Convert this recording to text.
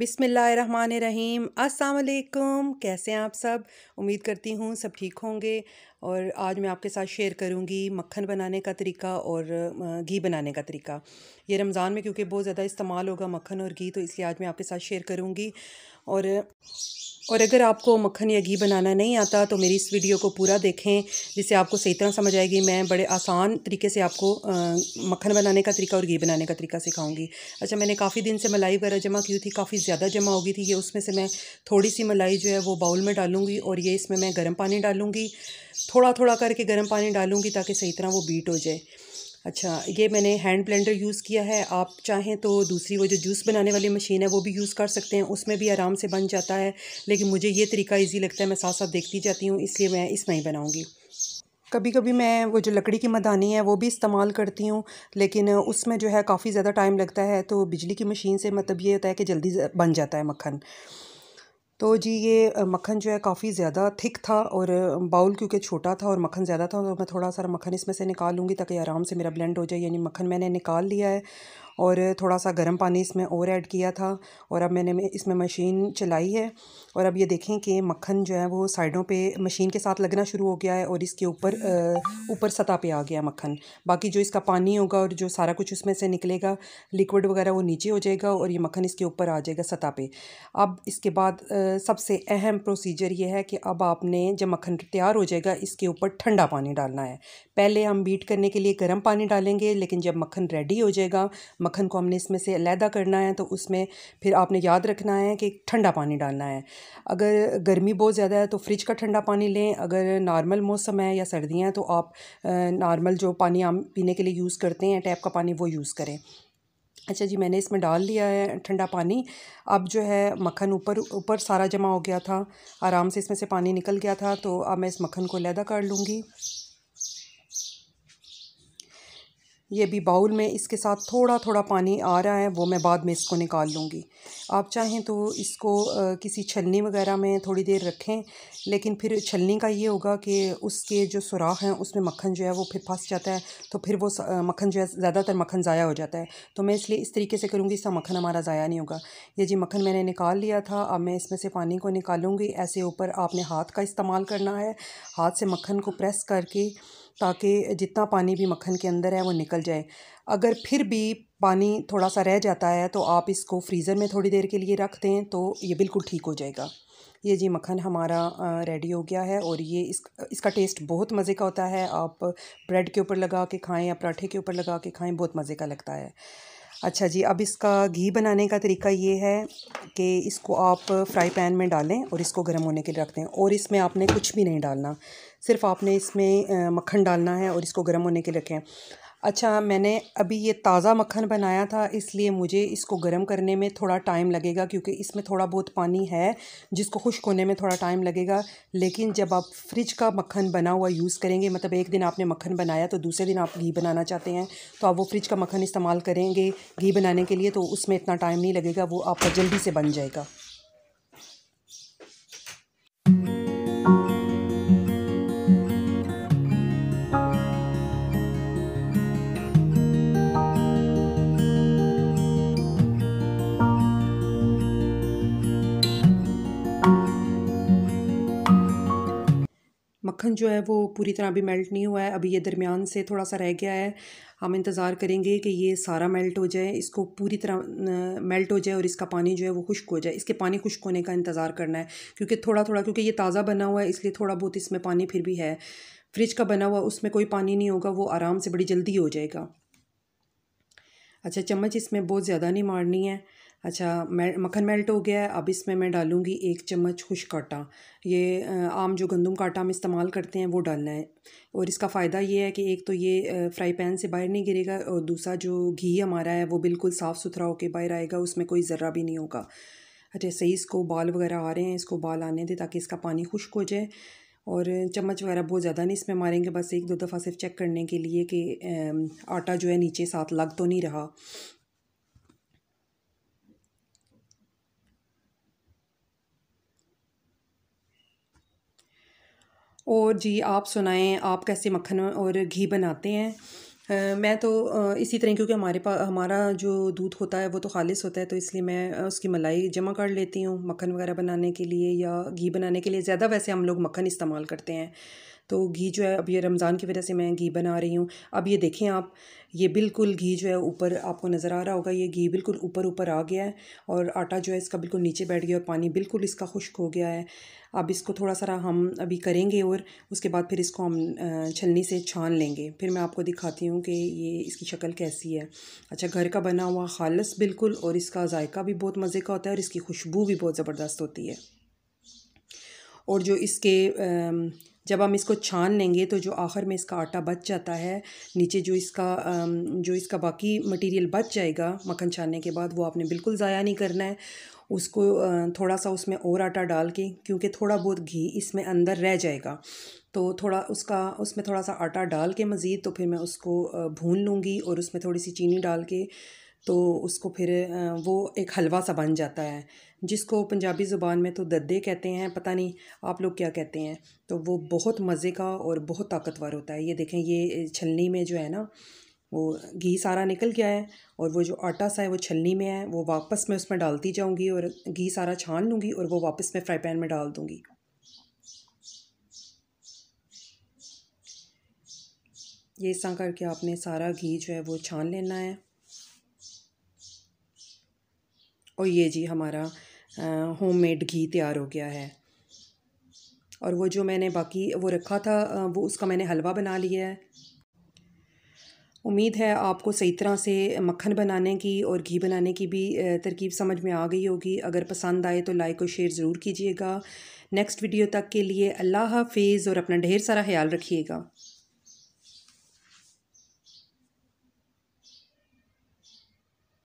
बिसमीम अस्सलाम वालेकुम कैसे हैं आप सब उम्मीद करती हूँ सब ठीक होंगे और आज मैं आपके साथ शेयर करूँगी मक्खन बनाने का तरीका और घी बनाने का तरीका ये रमज़ान में क्योंकि बहुत ज़्यादा इस्तेमाल होगा मक्खन और घी तो इसलिए आज मैं आपके साथ शेयर करूँगी और और अगर आपको मक्खन या घी बनाना नहीं आता तो मेरी इस वीडियो को पूरा देखें जिससे आपको सही तरह समझ आएगी मैं बड़े आसान तरीके से आपको मक्खन बनाने का तरीका और घी बनाने का तरीका सिखाऊंगी अच्छा मैंने काफ़ी दिन से मलाई वगैरह जमा की थी काफ़ी ज़्यादा जमा हो गई थी ये उसमें से मैं थोड़ी सी मलाई जो है वो बाउल में डालूँगी और ये इसमें मैं गर्म पानी डालूँगी थोड़ा थोड़ा करके गर्म पानी डालूँगी ताकि सही तरह वो बीट हो जाए अच्छा ये मैंने हैंड ब्लेंडर यूज़ किया है आप चाहें तो दूसरी वो जो जूस बनाने वाली मशीन है वो भी यूज़ कर सकते हैं उसमें भी आराम से बन जाता है लेकिन मुझे ये तरीका इजी लगता है मैं साथ साथ देखती जाती हूँ इसलिए मैं इसमें ही बनाऊँगी कभी कभी मैं वो जो लकड़ी की मदानी है वो भी इस्तेमाल करती हूँ लेकिन उसमें जो है काफ़ी ज़्यादा टाइम लगता है तो बिजली की मशीन से मतलब ये होता है कि जल्दी बन जाता है मक्खन तो जी ये मक्खन जो है काफ़ी ज़्यादा थिक था और बाउल क्योंकि छोटा था और मक्खन ज़्यादा था तो मैं थोड़ा सा मक्खन इसमें से निकाल लूँगी ताकि आराम से मेरा ब्लेंड हो जाए यानी मक्खन मैंने निकाल लिया है और थोड़ा सा गर्म पानी इसमें और ऐड किया था और अब मैंने इसमें मशीन चलाई है और अब ये देखें कि मक्खन जो है वो साइडों पे मशीन के साथ लगना शुरू हो गया है और इसके ऊपर ऊपर सतह पे आ गया मक्खन बाकी जो इसका पानी होगा और जो सारा कुछ उसमें से निकलेगा लिक्विड वगैरह वो नीचे हो जाएगा और ये मक्खन इसके ऊपर आ जाएगा सतह पे अब इसके बाद सबसे अहम प्रोसीजर ये है कि अब आपने जब मक्खन तैयार हो जाएगा इसके ऊपर ठंडा पानी डालना है पहले हम बीट करने के लिए गर्म पानी डालेंगे लेकिन जब मक्खन रेडी हो जाएगा मक्खन को हमने इसमें से अलहदा करना है तो उसमें फिर आपने याद रखना है कि ठंडा पानी डालना है अगर गर्मी बहुत ज़्यादा है तो फ्रिज का ठंडा पानी लें अगर नॉर्मल मौसम है या सर्दियाँ हैं तो आप नॉर्मल जो पानी हम पीने के लिए यूज़ करते हैं टैप का पानी वो यूज़ करें अच्छा जी मैंने इसमें डाल लिया है ठंडा पानी अब जो है मक्खन ऊपर ऊपर सारा जमा हो गया था आराम से इसमें से पानी निकल गया था तो अब मैं इस मक्खन को लैदा कर लूँगी ये भी बाउल में इसके साथ थोड़ा थोड़ा पानी आ रहा है वो मैं बाद में इसको निकाल लूँगी आप चाहें तो इसको किसी छलनी वगैरह में थोड़ी देर रखें लेकिन फिर छलनी का ये होगा कि उसके जो सुराख हैं उसमें मक्खन जो है वो फिर फंस जाता है तो फिर वो मक्खन जो है ज़्यादातर मक्खन ज़ाया हो जाता है तो मैं इसलिए इस तरीके से करूँगी इसका मक्खन हमारा ज़ाया नहीं होगा ये जी मक्खन मैंने निकाल लिया था अब मैं इसमें से पानी को निकालूँगी ऐसे ऊपर आपने हाथ का इस्तेमाल करना है हाथ से मक्खन को प्रेस करके ताकि जितना पानी भी मक्खन के अंदर है वो निकल जाए अगर फिर भी पानी थोड़ा सा रह जाता है तो आप इसको फ्रीज़र में थोड़ी देर के लिए रख दें तो ये बिल्कुल ठीक हो जाएगा ये जी मक्खन हमारा रेडी हो गया है और ये इस इसका टेस्ट बहुत मज़े का होता है आप ब्रेड के ऊपर लगा के खाएं या पराठे के ऊपर लगा के खाएं बहुत मज़े का लगता है अच्छा जी अब इसका घी बनाने का तरीका ये है कि इसको आप फ्राई पैन में डालें और इसको गर्म होने के लिए रख दें और इसमें आपने कुछ भी नहीं डालना सिर्फ आपने इसमें मक्खन डालना है और इसको गर्म होने के लिए रखें अच्छा मैंने अभी ये ताज़ा मक्खन बनाया था इसलिए मुझे इसको गर्म करने में थोड़ा टाइम लगेगा क्योंकि इसमें थोड़ा बहुत पानी है जिसको खुश्क होने में थोड़ा टाइम लगेगा लेकिन जब आप फ्रिज का मक्खन बना हुआ यूज़ करेंगे मतलब एक दिन आपने मक्खन बनाया तो दूसरे दिन आप घी बनाना चाहते हैं तो आप वो फ्रिज का मक्खन इस्तेमाल करेंगे घी बनाने के लिए तो उसमें इतना टाइम नहीं लगेगा वो आपका जल्दी से बन जाएगा मक्खन जो है वो पूरी तरह अभी मेल्ट नहीं हुआ है अभी ये दरमियान से थोड़ा सा रह गया है हम इंतज़ार करेंगे कि ये सारा मेल्ट हो जाए इसको पूरी तरह मेल्ट हो जाए और इसका पानी जो है वो खुश्क हो जाए इसके पानी खुश्क होने का इंतज़ार करना है क्योंकि थोड़ा थोड़ा क्योंकि ये ताज़ा बना हुआ है इसलिए थोड़ा बहुत इसमें पानी फिर भी है फ्रिज का बना हुआ उसमें कोई पानी नहीं होगा वो आराम से बड़ी जल्दी हो जाएगा अच्छा चम्मच इसमें बहुत ज़्यादा नहीं मारनी है अच्छा मक्खन मेल्ट हो गया है अब इसमें मैं डालूँगी एक चम्मच खुश्क आटा ये आम जो गंदम आटा हम इस्तेमाल करते हैं वो डालना है और इसका फ़ायदा ये है कि एक तो ये फ्राई पैन से बाहर नहीं गिरेगा और दूसरा जो घी हमारा है वो बिल्कुल साफ़ सुथरा होकर बाहर आएगा उसमें कोई ज़र्रा भी नहीं होगा अच्छा सही इसको बाल वगैरह आ रहे हैं इसको बाल आने दें ताकि इसका पानी खुश्क हो जाए और चम्मच वगैरह बहुत ज़्यादा नहीं इसमें मारेंगे बस एक दो दफ़ा सिर्फ चेक करने के लिए कि आटा जो है नीचे साथ लग तो नहीं रहा और जी आप सुनाएं आप कैसे मक्खन और घी बनाते हैं आ, मैं तो आ, इसी तरह क्योंकि हमारे पास हमारा जो दूध होता है वो तो खालिश होता है तो इसलिए मैं उसकी मलाई जमा कर लेती हूँ मक्खन वगैरह बनाने के लिए या घी बनाने के लिए ज़्यादा वैसे हम लोग मक्खन इस्तेमाल करते हैं तो घी जो है अब ये रमज़ान की वजह से मैं घी बना रही हूँ अब ये देखें आप ये बिल्कुल घी जो है ऊपर आपको नज़र आ रहा होगा ये घी बिल्कुल ऊपर ऊपर आ गया है और आटा जो है इसका बिल्कुल नीचे बैठ गया और पानी बिल्कुल इसका खुश्क हो गया है अब इसको थोड़ा सारा हम अभी करेंगे और उसके बाद फिर इसको हम छलनी से छान लेंगे फिर मैं आपको दिखाती हूँ कि ये इसकी शक्ल कैसी है अच्छा घर का बना हुआ खालस बिल्कुल और इसका जायका भी बहुत मज़े का होता है और इसकी खुशबू भी बहुत ज़बरदस्त होती है और जो इसके जब हम इसको छान लेंगे तो जो आखिर में इसका आटा बच जाता है नीचे जो इसका जो इसका बाकी मटेरियल बच जाएगा मक्खन छानने के बाद वो आपने बिल्कुल ज़ाया नहीं करना है उसको थोड़ा सा उसमें और आटा डाल के क्योंकि थोड़ा बहुत घी इसमें अंदर रह जाएगा तो थोड़ा उसका उसमें थोड़ा सा आटा डाल के मज़ीद तो फिर मैं उसको भून लूँगी और उसमें थोड़ी सी चीनी डाल के तो उसको फिर वो एक हलवा सा बन जाता है जिसको पंजाबी ज़ुबान में तो दद्दे कहते हैं पता नहीं आप लोग क्या कहते हैं तो वो बहुत मज़े का और बहुत ताकतवर होता है ये देखें ये छलनी में जो है ना वो घी सारा निकल गया है और वो जो आटा सा है वो छलनी में है वो वापस मैं उसमें डालती जाऊँगी और घी सारा छान लूँगी और वो वापस मैं फ्राई पैन में डाल दूँगी ये इस तरह करके आपने सारा घी जो है वो छान लेना है और ये जी हमारा होममेड घी तैयार हो गया है और वो जो मैंने बाकी वो रखा था वो उसका मैंने हलवा बना लिया है उम्मीद है आपको सही तरह से मक्खन बनाने की और घी बनाने की भी तरकीब समझ में आ गई होगी अगर पसंद आए तो लाइक और शेयर ज़रूर कीजिएगा नेक्स्ट वीडियो तक के लिए अल्लाह हाफिज़ और अपना ढेर सारा ख्याल रखिएगा